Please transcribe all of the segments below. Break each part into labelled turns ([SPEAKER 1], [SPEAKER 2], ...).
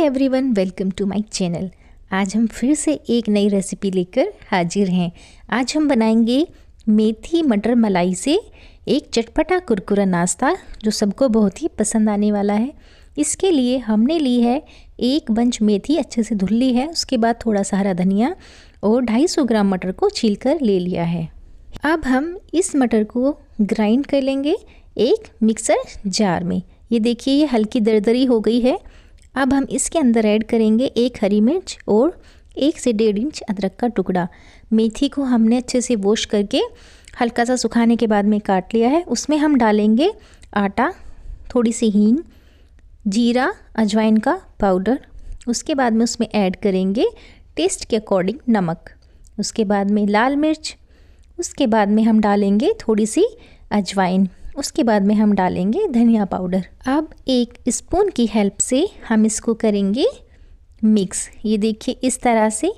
[SPEAKER 1] every everyone welcome to my channel आज हम फिर से एक नई रेसिपी लेकर हाजिर हैं आज हम बनाएंगे मेथी मटर मलाई से एक चटपटा कुरकुरा नाश्ता जो सबको बहुत ही पसंद आने वाला है इसके लिए हमने ली है एक बंच मेथी अच्छे से धुल ली है उसके बाद थोड़ा सा हरा धनिया और 250 ग्राम मटर को छील कर ले लिया है अब हम इस मटर को ग्राइंड कर लेंगे एक मिक्सर जार में ये देखिए ये हल्की दरदरी हो गई है अब हम इसके अंदर ऐड करेंगे एक हरी मिर्च और एक से डेढ़ इंच अदरक का टुकड़ा मेथी को हमने अच्छे से वॉश करके हल्का सा सुखाने के बाद में काट लिया है उसमें हम डालेंगे आटा थोड़ी सी हींग जीरा अजवाइन का पाउडर उसके बाद में उसमें ऐड करेंगे टेस्ट के अकॉर्डिंग नमक उसके बाद में लाल मिर्च उसके बाद में हम डालेंगे थोड़ी सी अजवाइन उसके बाद में हम डालेंगे धनिया पाउडर अब एक स्पून की हेल्प से हम इसको करेंगे मिक्स ये देखिए इस तरह से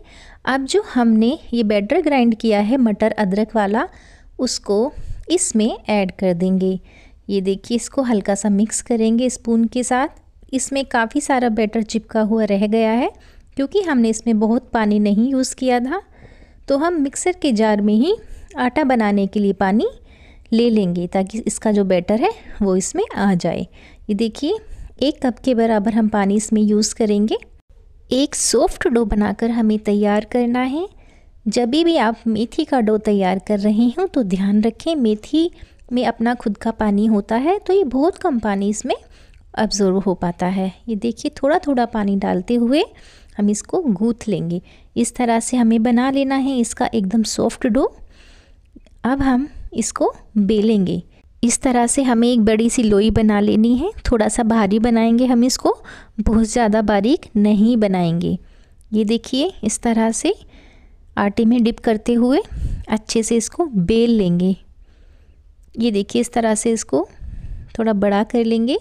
[SPEAKER 1] अब जो हमने ये बैटर ग्राइंड किया है मटर अदरक वाला उसको इसमें ऐड कर देंगे ये देखिए इसको हल्का सा मिक्स करेंगे स्पून के साथ इसमें काफ़ी सारा बैटर चिपका हुआ रह गया है क्योंकि हमने इसमें बहुत पानी नहीं यूज़ किया था तो हम मिक्सर के जार में ही आटा बनाने के लिए पानी ले लेंगे ताकि इसका जो बैटर है वो इसमें आ जाए ये देखिए एक कप के बराबर हम पानी इसमें यूज़ करेंगे एक सॉफ्ट डो बनाकर हमें तैयार करना है जब भी आप मेथी का डो तैयार कर रहे हों तो ध्यान रखें मेथी में अपना खुद का पानी होता है तो ये बहुत कम पानी इसमें अब्जॉर्व हो पाता है ये देखिए थोड़ा थोड़ा पानी डालते हुए हम इसको गूँथ लेंगे इस तरह से हमें बना लेना है इसका एकदम सॉफ्ट डो अब हम इसको बेलेंगे इस तरह से हमें एक बड़ी सी लोई बना लेनी है थोड़ा सा भारी बनाएंगे हम इसको बहुत ज़्यादा बारीक नहीं बनाएंगे ये देखिए इस तरह से आटे में डिप करते हुए अच्छे से इसको बेल लेंगे ये देखिए इस तरह से इसको थोड़ा बड़ा कर लेंगे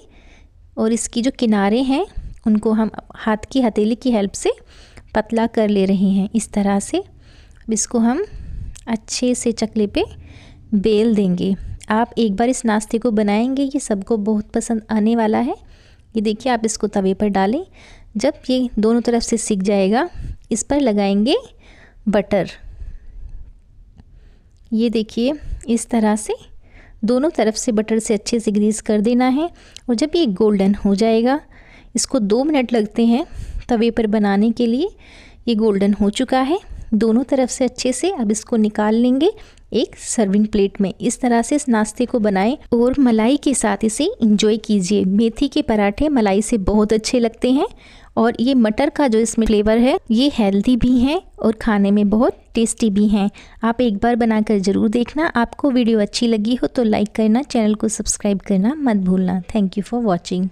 [SPEAKER 1] और इसकी जो किनारे हैं उनको हम हाथ की हथेली की हेल्प से पतला कर ले रहे हैं इस तरह से अब इसको हम अच्छे से चकले पे बेल देंगे आप एक बार इस नाश्ते को बनाएंगे ये सबको बहुत पसंद आने वाला है ये देखिए आप इसको तवे पर डालें जब ये दोनों तरफ से सीख जाएगा इस पर लगाएंगे बटर ये देखिए इस तरह से दोनों तरफ से बटर से अच्छे से ग्रीस कर देना है और जब ये गोल्डन हो जाएगा इसको दो मिनट लगते हैं तवे पर बनाने के लिए ये गोल्डन हो चुका है दोनों तरफ से अच्छे से अब इसको निकाल लेंगे एक सर्विंग प्लेट में इस तरह से इस नाश्ते को बनाएं और मलाई के साथ इसे इंजॉय कीजिए मेथी के पराठे मलाई से बहुत अच्छे लगते हैं और ये मटर का जो इसमें फ्लेवर है ये हेल्दी भी हैं और खाने में बहुत टेस्टी भी हैं आप एक बार बनाकर ज़रूर देखना आपको वीडियो अच्छी लगी हो तो लाइक करना चैनल को सब्सक्राइब करना मत भूलना थैंक यू फॉर वॉचिंग